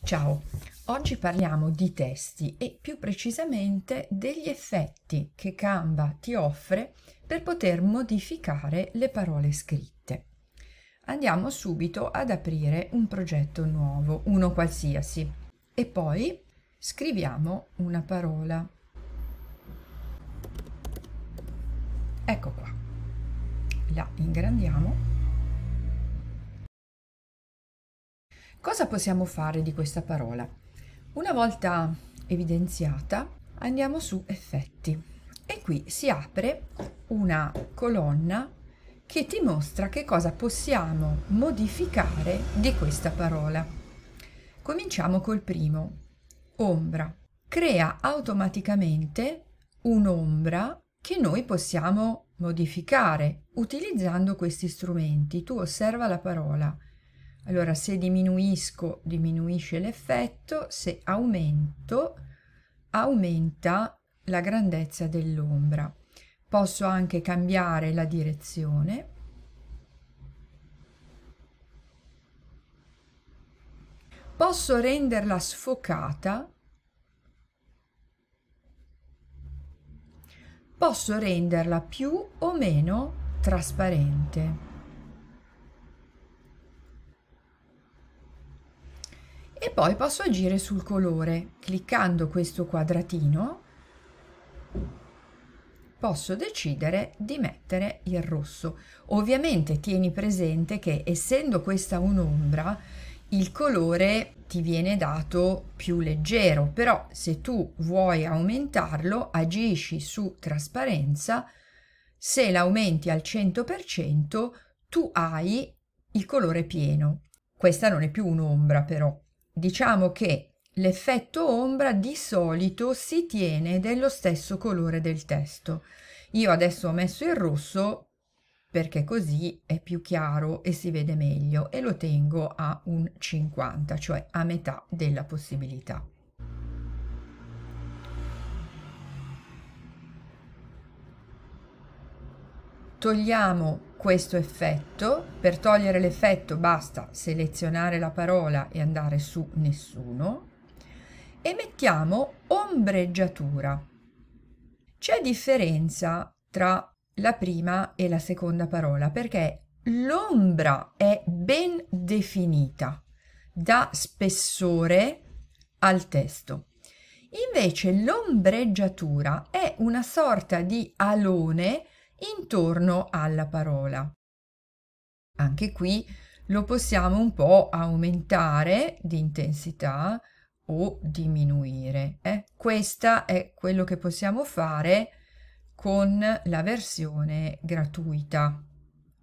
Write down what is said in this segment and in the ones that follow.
Ciao, oggi parliamo di testi e più precisamente degli effetti che Canva ti offre per poter modificare le parole scritte. Andiamo subito ad aprire un progetto nuovo, uno qualsiasi, e poi scriviamo una parola. Ecco qua. La ingrandiamo Cosa possiamo fare di questa parola? Una volta evidenziata andiamo su effetti e qui si apre una colonna che ti mostra che cosa possiamo modificare di questa parola. Cominciamo col primo, ombra. Crea automaticamente un'ombra che noi possiamo modificare utilizzando questi strumenti. Tu osserva la parola allora, se diminuisco, diminuisce l'effetto, se aumento, aumenta la grandezza dell'ombra. Posso anche cambiare la direzione. Posso renderla sfocata. Posso renderla più o meno trasparente. e poi posso agire sul colore. Cliccando questo quadratino posso decidere di mettere il rosso. Ovviamente tieni presente che essendo questa un'ombra il colore ti viene dato più leggero, però se tu vuoi aumentarlo agisci su trasparenza, se l'aumenti al 100% tu hai il colore pieno. Questa non è più un'ombra però, Diciamo che l'effetto ombra di solito si tiene dello stesso colore del testo. Io adesso ho messo il rosso perché così è più chiaro e si vede meglio e lo tengo a un 50, cioè a metà della possibilità. Togliamo questo effetto, per togliere l'effetto basta selezionare la parola e andare su nessuno e mettiamo ombreggiatura. C'è differenza tra la prima e la seconda parola perché l'ombra è ben definita, dà spessore al testo. Invece l'ombreggiatura è una sorta di alone intorno alla parola. Anche qui lo possiamo un po' aumentare di intensità o diminuire. Eh? Questo è quello che possiamo fare con la versione gratuita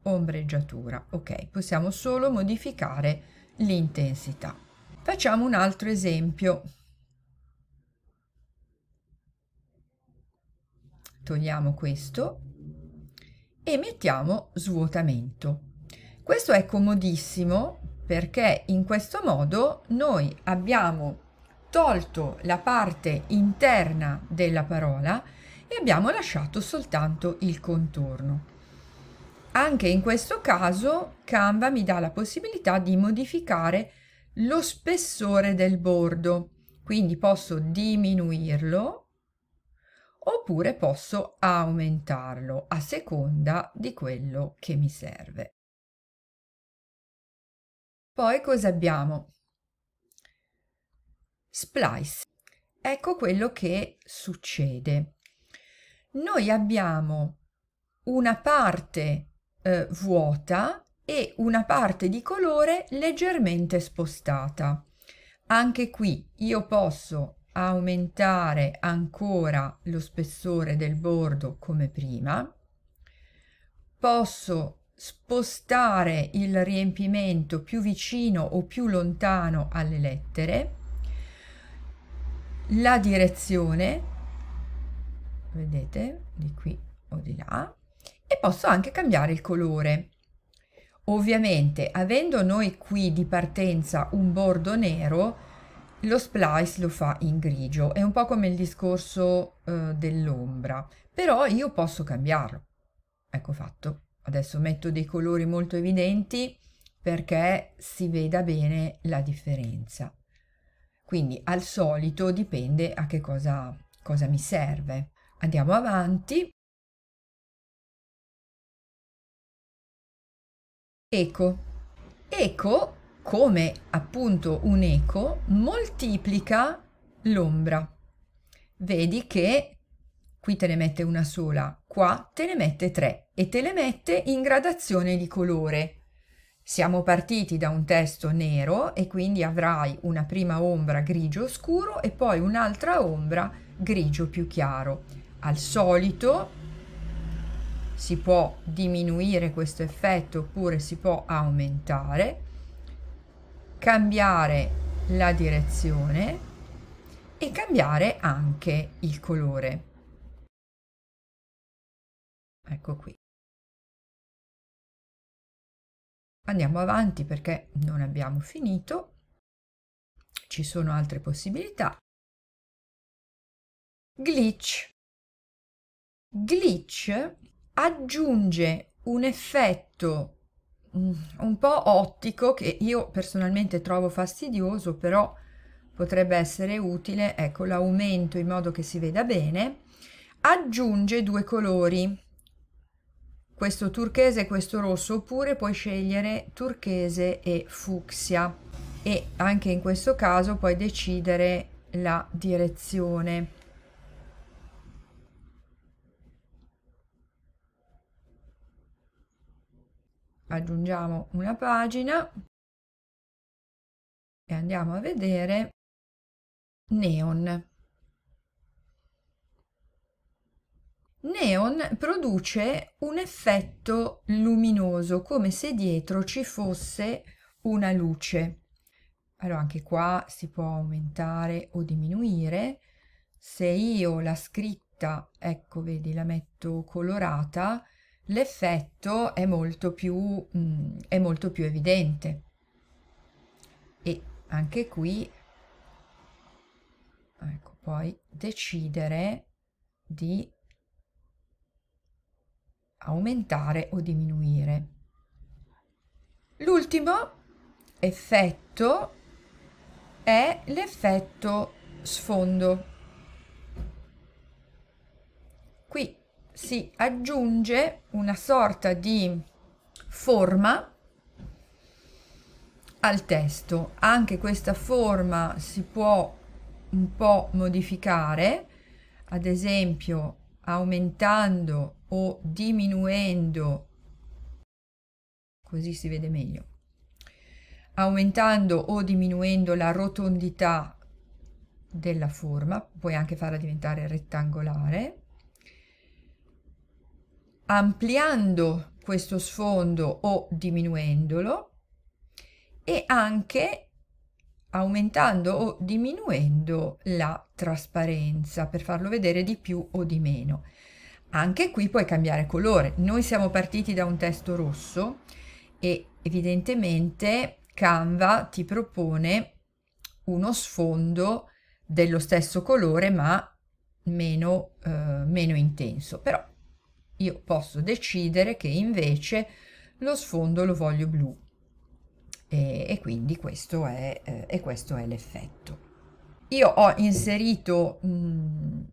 ombreggiatura. Ok, possiamo solo modificare l'intensità. Facciamo un altro esempio. Togliamo questo e mettiamo svuotamento. Questo è comodissimo perché in questo modo noi abbiamo tolto la parte interna della parola e abbiamo lasciato soltanto il contorno. Anche in questo caso Canva mi dà la possibilità di modificare lo spessore del bordo, quindi posso diminuirlo oppure posso aumentarlo a seconda di quello che mi serve. Poi cosa abbiamo? Splice. Ecco quello che succede. Noi abbiamo una parte eh, vuota e una parte di colore leggermente spostata. Anche qui io posso aumentare ancora lo spessore del bordo come prima, posso spostare il riempimento più vicino o più lontano alle lettere, la direzione, vedete, di qui o di là, e posso anche cambiare il colore. Ovviamente, avendo noi qui di partenza un bordo nero, lo splice lo fa in grigio, è un po' come il discorso eh, dell'ombra, però io posso cambiarlo. Ecco fatto. Adesso metto dei colori molto evidenti perché si veda bene la differenza. Quindi al solito dipende a che cosa, cosa mi serve. Andiamo avanti. Eco. Eco come appunto un eco, moltiplica l'ombra. Vedi che qui te ne mette una sola, qua te ne mette tre e te le mette in gradazione di colore. Siamo partiti da un testo nero e quindi avrai una prima ombra grigio scuro e poi un'altra ombra grigio più chiaro. Al solito si può diminuire questo effetto oppure si può aumentare cambiare la direzione e cambiare anche il colore. Ecco qui. Andiamo avanti perché non abbiamo finito. Ci sono altre possibilità. Glitch. Glitch aggiunge un effetto Mm, un po' ottico che io personalmente trovo fastidioso, però potrebbe essere utile, ecco l'aumento in modo che si veda bene, aggiunge due colori, questo turchese e questo rosso, oppure puoi scegliere turchese e fucsia e anche in questo caso puoi decidere la direzione. aggiungiamo una pagina e andiamo a vedere Neon. Neon produce un effetto luminoso, come se dietro ci fosse una luce. Allora anche qua si può aumentare o diminuire. Se io la scritta, ecco vedi, la metto colorata, l'effetto è molto più, mh, mm, è molto più evidente. E anche qui, ecco, poi decidere di aumentare o diminuire. L'ultimo effetto è l'effetto sfondo. Qui si aggiunge una sorta di forma al testo. Anche questa forma si può un po' modificare, ad esempio aumentando o diminuendo, così si vede meglio, aumentando o diminuendo la rotondità della forma, puoi anche farla diventare rettangolare ampliando questo sfondo o diminuendolo e anche aumentando o diminuendo la trasparenza per farlo vedere di più o di meno. Anche qui puoi cambiare colore. Noi siamo partiti da un testo rosso e evidentemente Canva ti propone uno sfondo dello stesso colore ma meno, eh, meno intenso. Però io posso decidere che invece lo sfondo lo voglio blu e, e quindi questo è, eh, e questo è l'effetto. Io ho inserito mh, mm,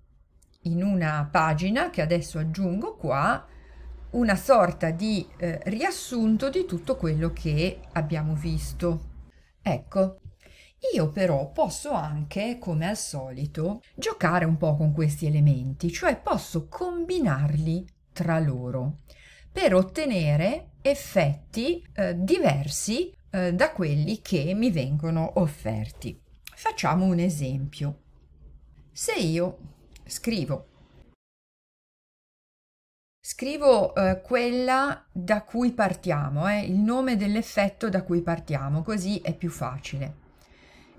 in una pagina che adesso aggiungo qua una sorta di eh, riassunto di tutto quello che abbiamo visto. Ecco, io però posso anche, come al solito, giocare un po' con questi elementi, cioè posso combinarli tra loro per ottenere effetti eh, diversi eh, da quelli che mi vengono offerti. Facciamo un esempio. Se io scrivo Scrivo eh, quella da cui partiamo, eh, il nome dell'effetto da cui partiamo, così è più facile.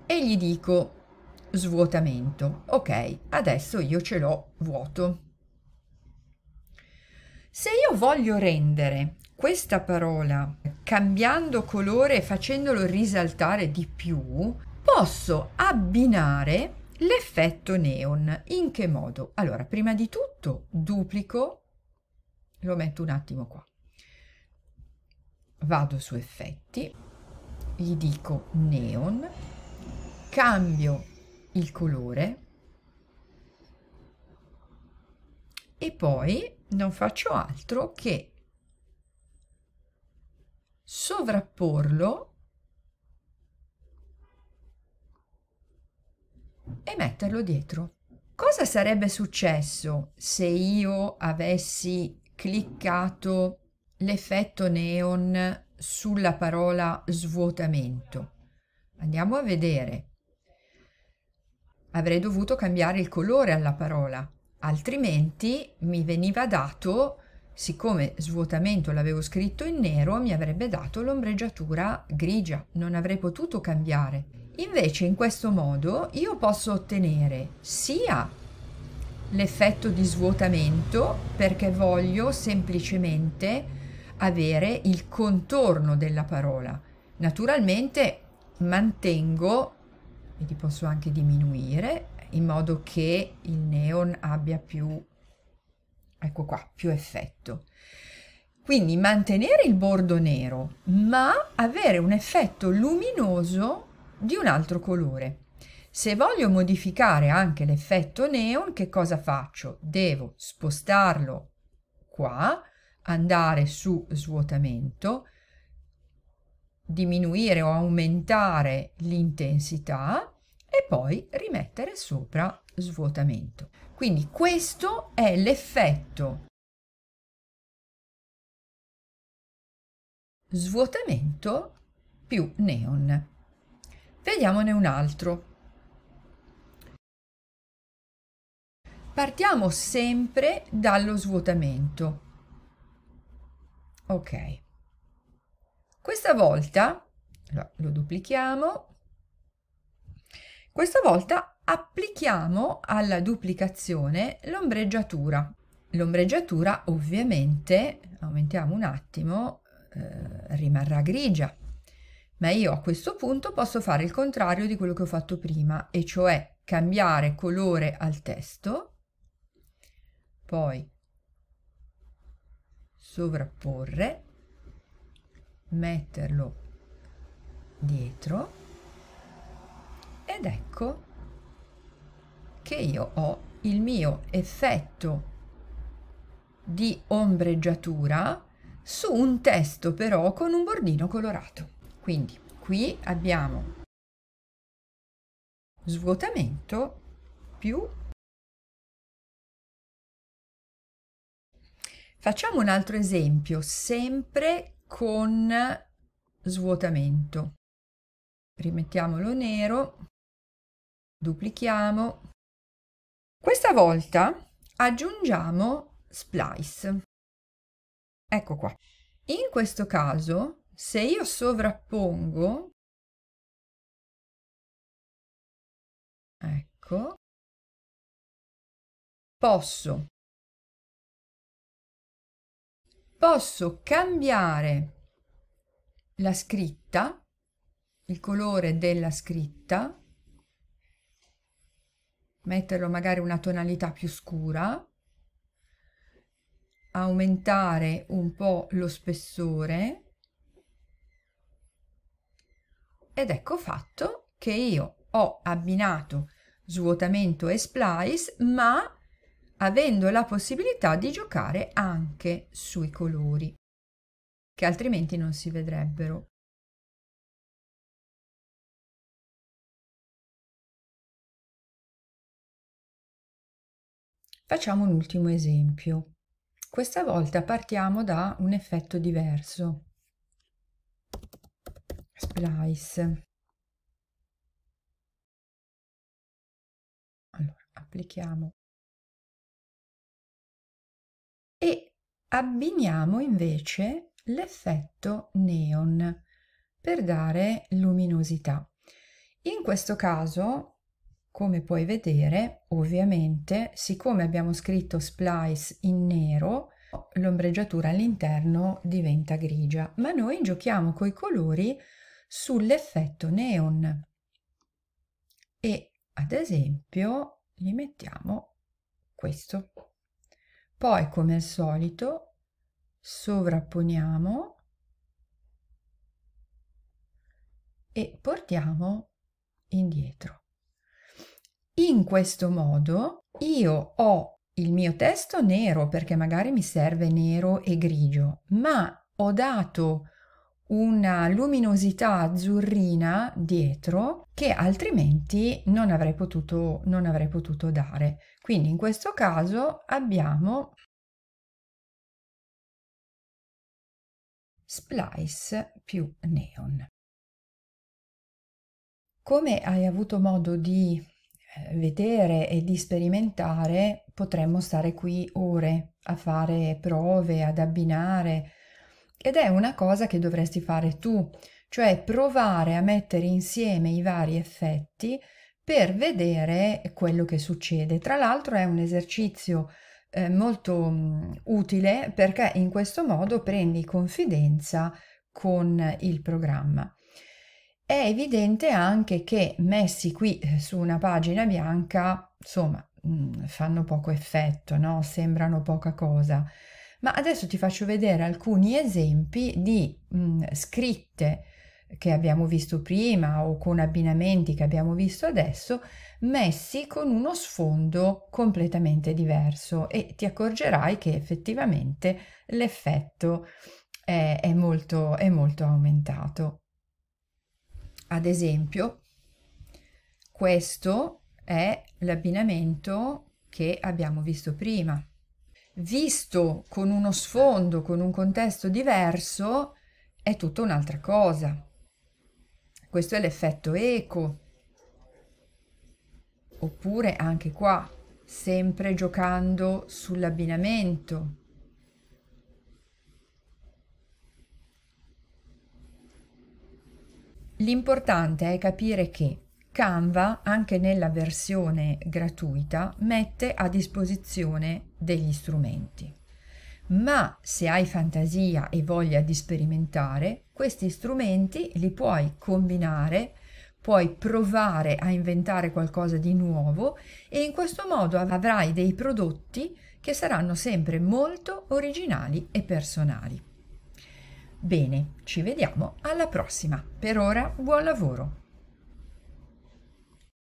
E gli dico svuotamento. Ok, adesso io ce l'ho vuoto. Se io voglio rendere questa parola cambiando colore e facendolo risaltare di più, posso abbinare l'effetto neon. In che modo? Allora, prima di tutto duplico, lo metto un attimo qua, vado su effetti, gli dico neon, cambio il colore e poi non faccio altro che sovrapporlo e metterlo dietro. Cosa sarebbe successo se io avessi cliccato l'effetto neon sulla parola svuotamento? Andiamo a vedere. Avrei dovuto cambiare il colore alla parola altrimenti mi veniva dato, siccome svuotamento l'avevo scritto in nero, mi avrebbe dato l'ombreggiatura grigia, non avrei potuto cambiare. Invece in questo modo io posso ottenere sia l'effetto di svuotamento perché voglio semplicemente avere il contorno della parola. Naturalmente mantengo, quindi posso anche diminuire, in modo che il neon abbia più, ecco qua, più effetto. Quindi mantenere il bordo nero, ma avere un effetto luminoso di un altro colore. Se voglio modificare anche l'effetto neon, che cosa faccio? Devo spostarlo qua, andare su svuotamento, diminuire o aumentare l'intensità e poi rimettere sopra svuotamento. Quindi questo è l'effetto svuotamento più neon. Vediamone un altro. Partiamo sempre dallo svuotamento. Ok. Questa volta lo duplichiamo questa volta applichiamo alla duplicazione l'ombreggiatura. L'ombreggiatura ovviamente, aumentiamo un attimo, eh, rimarrà grigia, ma io a questo punto posso fare il contrario di quello che ho fatto prima, e cioè cambiare colore al testo, poi sovrapporre, metterlo dietro ed ecco che io ho il mio effetto di ombreggiatura su un testo però con un bordino colorato. Quindi qui abbiamo svuotamento più Facciamo un altro esempio, sempre con svuotamento. Rimettiamolo nero duplichiamo. Questa volta aggiungiamo splice. Ecco qua. In questo caso, se io sovrappongo, ecco, posso, posso cambiare la scritta, il colore della scritta, metterlo magari una tonalità più scura, aumentare un po' lo spessore ed ecco fatto che io ho abbinato svuotamento e splice ma avendo la possibilità di giocare anche sui colori che altrimenti non si vedrebbero. Facciamo un ultimo esempio. Questa volta partiamo da un effetto diverso. Splice. Allora, applichiamo. E abbiniamo invece l'effetto neon per dare luminosità. In questo caso come puoi vedere, ovviamente, siccome abbiamo scritto splice in nero, l'ombreggiatura all'interno diventa grigia, ma noi giochiamo coi colori sull'effetto neon. E ad esempio gli mettiamo questo. Poi, come al solito, sovrapponiamo e portiamo indietro. In questo modo io ho il mio testo nero perché magari mi serve nero e grigio, ma ho dato una luminosità azzurrina dietro che altrimenti non avrei potuto, non avrei potuto dare. Quindi in questo caso abbiamo splice più neon. Come hai avuto modo di eh, vedere e di sperimentare, potremmo stare qui ore a fare prove, ad abbinare. Ed è una cosa che dovresti fare tu, cioè provare a mettere insieme i vari effetti per vedere quello che succede. Tra l'altro è un esercizio eh, molto mh, mm, utile perché in questo modo prendi confidenza con il programma. È evidente anche che messi qui eh, su una pagina bianca, insomma, mm, fanno poco effetto, no? sembrano poca cosa. Ma adesso ti faccio vedere alcuni esempi di mh, mm, scritte che abbiamo visto prima o con abbinamenti che abbiamo visto adesso, messi con uno sfondo completamente diverso e ti accorgerai che effettivamente l'effetto è, è, molto, è molto aumentato. Ad esempio, questo è l'abbinamento che abbiamo visto prima. Visto con uno sfondo, con un contesto diverso, è tutta un'altra cosa. Questo è l'effetto eco. Oppure anche qua, sempre giocando sull'abbinamento. L'importante è capire che Canva, anche nella versione gratuita, mette a disposizione degli strumenti. Ma se hai fantasia e voglia di sperimentare, questi strumenti li puoi combinare puoi provare a inventare qualcosa di nuovo e in questo modo avrai dei prodotti che saranno sempre molto originali e personali. Bene, ci vediamo alla prossima. Per ora buon lavoro!